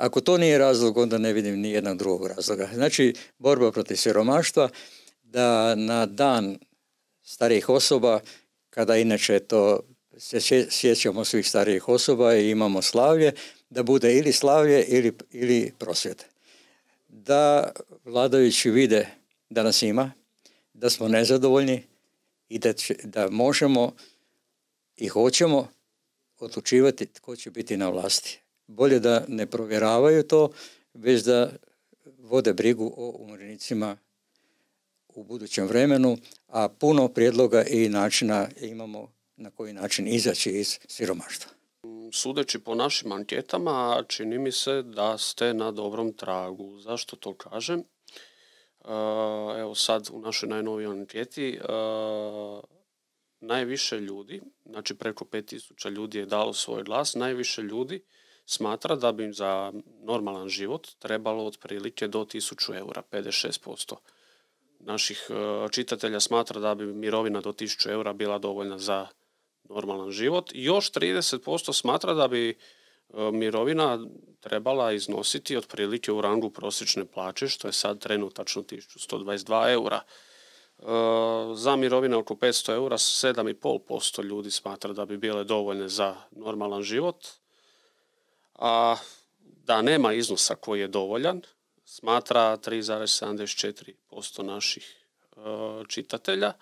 Ako to nije razlog, onda ne vidim ni jednog drugog razloga. Znači, borba protiv siromaštva, da na dan starijih osoba, kada inače to se sjećamo svih starijih osoba i imamo slavlje, da bude ili slavlje ili, ili prosvjed. Da vladajući vide da nas ima, da smo nezadovoljni i da, da možemo i hoćemo odlučivati tko će biti na vlasti bolje da ne provjeravaju to, već da vode brigu o umirovljenicima u budućem vremenu, a puno prijedloga i načina imamo na koji način izaći iz siromaštva. Sudeći po našim anketama, čini mi se da ste na dobrom tragu. Zašto to kažem? E, evo sad u našoj najnovijoj anketi e, najviše ljudi, znači preko 5000 ljudi je dalo svoj glas, najviše ljudi smatra da bi im za normalan život trebalo otprilike do 1000 eura, 56%. Naših e, čitatelja smatra da bi mirovina do 1000 eura bila dovoljna za normalan život. Još 30% smatra da bi e, mirovina trebala iznositi otprilike u rangu prosječne plaće, što je sad trenutačno 1122 eura. E, za mirovine oko 500 eura 7,5% ljudi smatra da bi bile dovoljne za normalan život, a da nema iznosa koji je dovoljan, smatra 3,74% naših e, čitatelja.